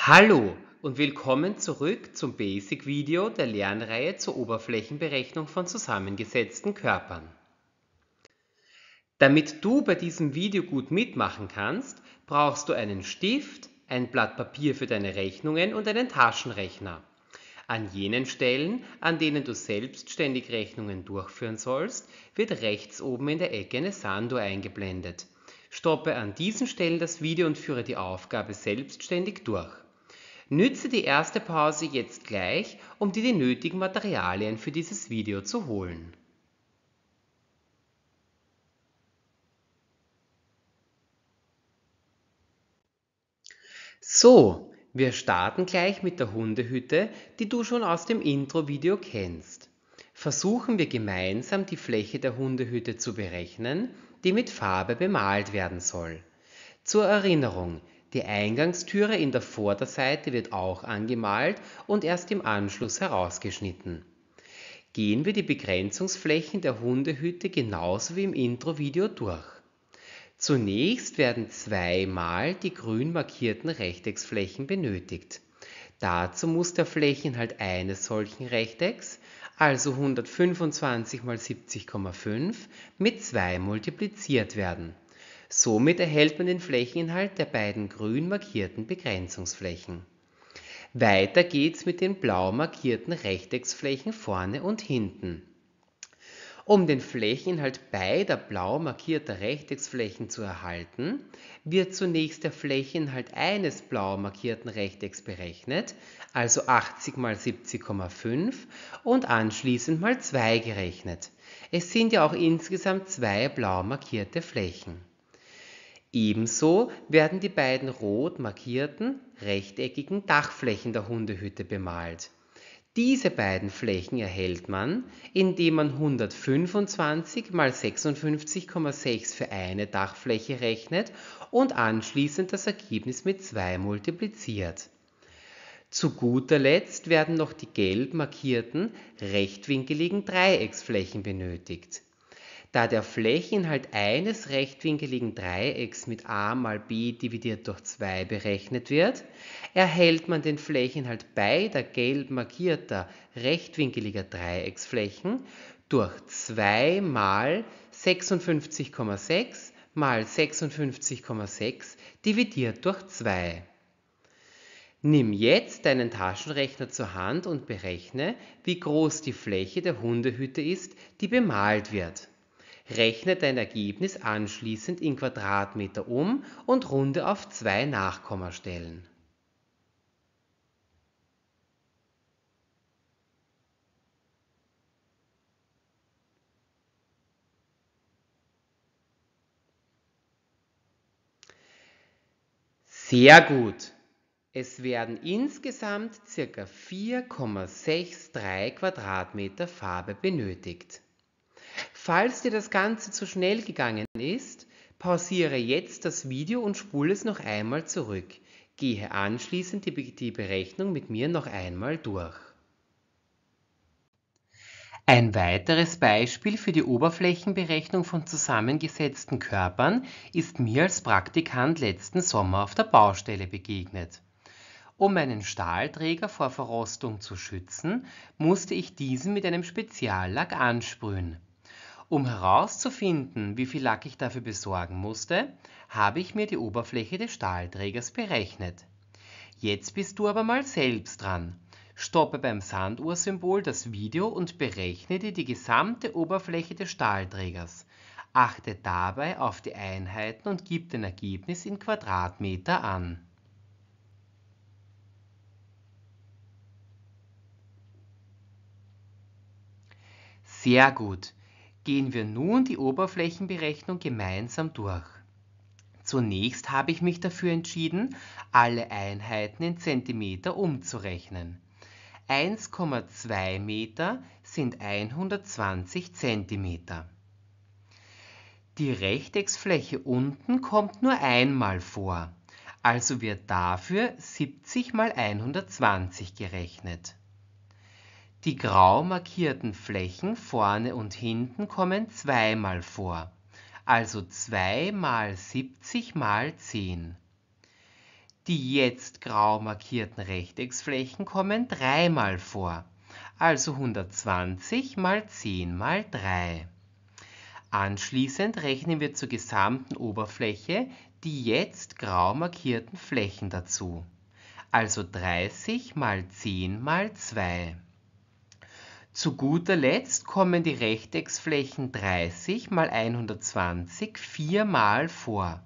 Hallo und willkommen zurück zum Basic-Video der Lernreihe zur Oberflächenberechnung von zusammengesetzten Körpern. Damit du bei diesem Video gut mitmachen kannst, brauchst du einen Stift, ein Blatt Papier für deine Rechnungen und einen Taschenrechner. An jenen Stellen, an denen du selbstständig Rechnungen durchführen sollst, wird rechts oben in der Ecke eine Sando eingeblendet. Stoppe an diesen Stellen das Video und führe die Aufgabe selbstständig durch. Nütze die erste Pause jetzt gleich, um dir die nötigen Materialien für dieses Video zu holen. So, wir starten gleich mit der Hundehütte, die du schon aus dem Intro-Video kennst. Versuchen wir gemeinsam die Fläche der Hundehütte zu berechnen, die mit Farbe bemalt werden soll. Zur Erinnerung, die Eingangstüre in der Vorderseite wird auch angemalt und erst im Anschluss herausgeschnitten. Gehen wir die Begrenzungsflächen der Hundehütte genauso wie im Intro-Video durch. Zunächst werden zweimal die grün markierten Rechtecksflächen benötigt. Dazu muss der Flächenhalt eines solchen Rechtecks, also 125 mal 70,5, mit 2 multipliziert werden. Somit erhält man den Flächeninhalt der beiden grün markierten Begrenzungsflächen. Weiter geht's mit den blau markierten Rechtecksflächen vorne und hinten. Um den Flächeninhalt beider blau markierter Rechtecksflächen zu erhalten, wird zunächst der Flächeninhalt eines blau markierten Rechtecks berechnet, also 80 mal 70,5 und anschließend mal 2 gerechnet. Es sind ja auch insgesamt zwei blau markierte Flächen. Ebenso werden die beiden rot markierten rechteckigen Dachflächen der Hundehütte bemalt. Diese beiden Flächen erhält man, indem man 125 mal 56,6 für eine Dachfläche rechnet und anschließend das Ergebnis mit 2 multipliziert. Zu guter Letzt werden noch die gelb markierten rechtwinkeligen Dreiecksflächen benötigt da der Flächeninhalt eines rechtwinkeligen Dreiecks mit a mal b dividiert durch 2 berechnet wird, erhält man den Flächeninhalt beider gelb markierter rechtwinkeliger Dreiecksflächen durch 2 mal 56,6 mal 56,6 dividiert durch 2. Nimm jetzt deinen Taschenrechner zur Hand und berechne, wie groß die Fläche der Hundehütte ist, die bemalt wird. Rechne dein Ergebnis anschließend in Quadratmeter um und runde auf zwei Nachkommastellen. Sehr gut. Es werden insgesamt ca. 4,63 Quadratmeter Farbe benötigt. Falls dir das Ganze zu schnell gegangen ist, pausiere jetzt das Video und spule es noch einmal zurück. Gehe anschließend die, die Berechnung mit mir noch einmal durch. Ein weiteres Beispiel für die Oberflächenberechnung von zusammengesetzten Körpern ist mir als Praktikant letzten Sommer auf der Baustelle begegnet. Um meinen Stahlträger vor Verrostung zu schützen, musste ich diesen mit einem Speziallack ansprühen. Um herauszufinden, wie viel Lack ich dafür besorgen musste, habe ich mir die Oberfläche des Stahlträgers berechnet. Jetzt bist du aber mal selbst dran. Stoppe beim Sanduhrsymbol das Video und berechne dir die gesamte Oberfläche des Stahlträgers. Achte dabei auf die Einheiten und gib dein Ergebnis in Quadratmeter an. Sehr gut gehen wir nun die Oberflächenberechnung gemeinsam durch. Zunächst habe ich mich dafür entschieden, alle Einheiten in Zentimeter umzurechnen. 1,2 Meter sind 120 Zentimeter. Die Rechtecksfläche unten kommt nur einmal vor, also wird dafür 70 mal 120 gerechnet. Die grau markierten Flächen vorne und hinten kommen zweimal vor, also 2 mal 70 mal 10. Die jetzt grau markierten Rechtecksflächen kommen dreimal vor, also 120 mal 10 mal 3. Anschließend rechnen wir zur gesamten Oberfläche die jetzt grau markierten Flächen dazu, also 30 mal 10 mal 2. Zu guter Letzt kommen die Rechtecksflächen 30 mal 120 viermal vor.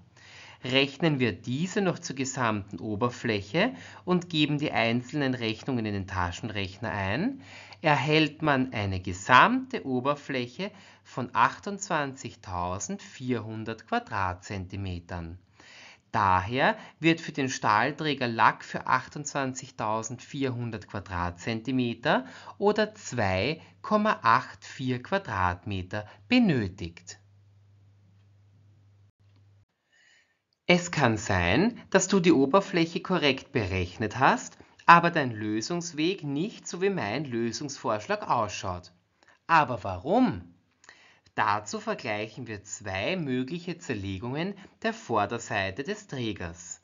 Rechnen wir diese noch zur gesamten Oberfläche und geben die einzelnen Rechnungen in den Taschenrechner ein, erhält man eine gesamte Oberfläche von 28.400 Quadratzentimetern. Daher wird für den Stahlträger Lack für 28.400 Quadratzentimeter oder 2,84 Quadratmeter benötigt. Es kann sein, dass du die Oberfläche korrekt berechnet hast, aber dein Lösungsweg nicht so wie mein Lösungsvorschlag ausschaut. Aber warum? Dazu vergleichen wir zwei mögliche Zerlegungen der Vorderseite des Trägers.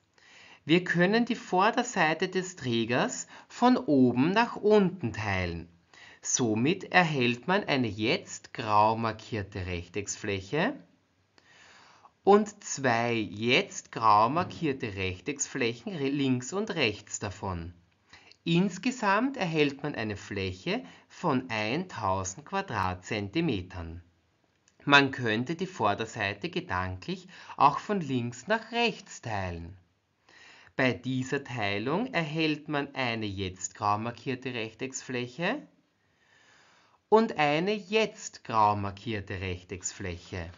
Wir können die Vorderseite des Trägers von oben nach unten teilen. Somit erhält man eine jetzt grau markierte Rechtecksfläche und zwei jetzt grau markierte Rechtecksflächen links und rechts davon. Insgesamt erhält man eine Fläche von 1000 Quadratzentimetern. Man könnte die Vorderseite gedanklich auch von links nach rechts teilen. Bei dieser Teilung erhält man eine jetzt grau markierte Rechtecksfläche und eine jetzt grau markierte Rechtecksfläche.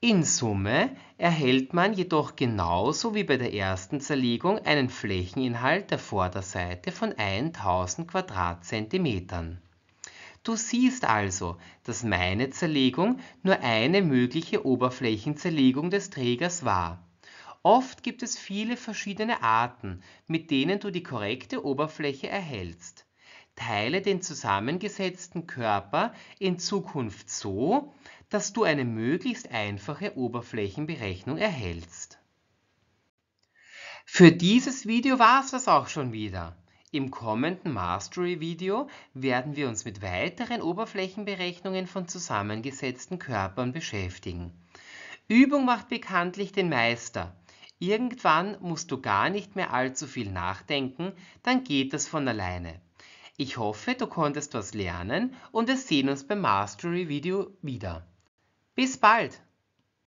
In Summe erhält man jedoch genauso wie bei der ersten Zerlegung einen Flächeninhalt der Vorderseite von 1000 Quadratzentimetern. Du siehst also, dass meine Zerlegung nur eine mögliche Oberflächenzerlegung des Trägers war. Oft gibt es viele verschiedene Arten, mit denen du die korrekte Oberfläche erhältst. Teile den zusammengesetzten Körper in Zukunft so, dass du eine möglichst einfache Oberflächenberechnung erhältst. Für dieses Video war es das auch schon wieder. Im kommenden Mastery-Video werden wir uns mit weiteren Oberflächenberechnungen von zusammengesetzten Körpern beschäftigen. Übung macht bekanntlich den Meister. Irgendwann musst du gar nicht mehr allzu viel nachdenken, dann geht das von alleine. Ich hoffe, du konntest was lernen und wir sehen uns beim Mastery-Video wieder. Bis bald!